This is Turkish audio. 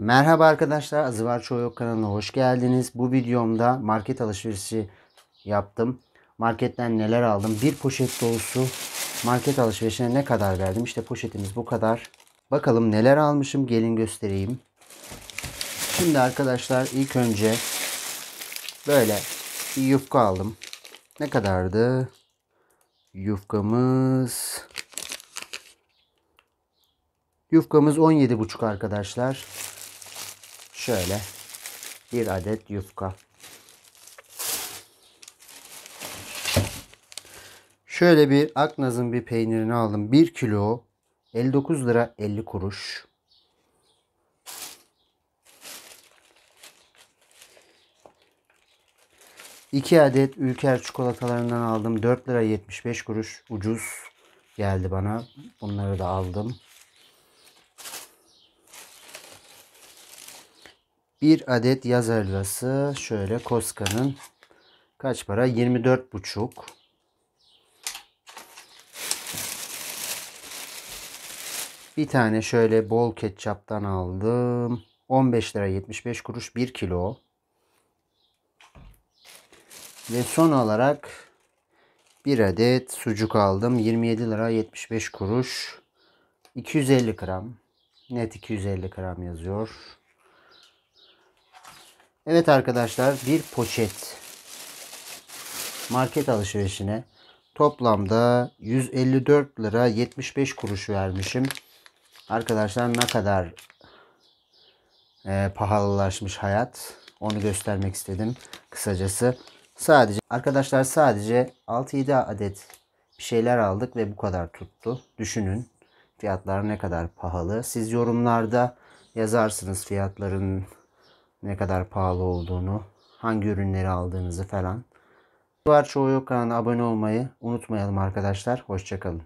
Merhaba arkadaşlar Azıvar Çoğu kanalına hoş geldiniz. Bu videomda market alışverişi yaptım. Marketten neler aldım? Bir poşet dolusu market alışverişine ne kadar verdim? İşte poşetimiz bu kadar. Bakalım neler almışım gelin göstereyim. Şimdi arkadaşlar ilk önce böyle bir yufka aldım. Ne kadardı? Yufkamız Yufkamız 17,5 arkadaşlar şöyle bir adet yufka. Şöyle bir Aknaz'ın bir peynirini aldım. 1 kilo 59 lira 50 kuruş. İki adet Ülker çikolatalarından aldım. 4 lira 75 kuruş ucuz geldi bana. Bunları da aldım. Bir adet yaz helvası şöyle Koska'nın kaç para? 24 buçuk. Bir tane şöyle bol ketçaptan aldım. 15 lira 75 kuruş 1 kilo. Ve son olarak bir adet sucuk aldım. 27 lira 75 kuruş. 250 gram. Net 250 gram yazıyor. Evet arkadaşlar bir poşet market alışverişine toplamda 154 lira 75 kuruş vermişim. Arkadaşlar ne kadar e, pahalılaşmış hayat onu göstermek istedim kısacası. Sadece arkadaşlar sadece 6-7 adet bir şeyler aldık ve bu kadar tuttu. Düşünün fiyatlar ne kadar pahalı. Siz yorumlarda yazarsınız fiyatların ne kadar pahalı olduğunu, hangi ürünleri aldığınızı falan. Var çoğu yok kanalına abone olmayı unutmayalım arkadaşlar. Hoşçakalın.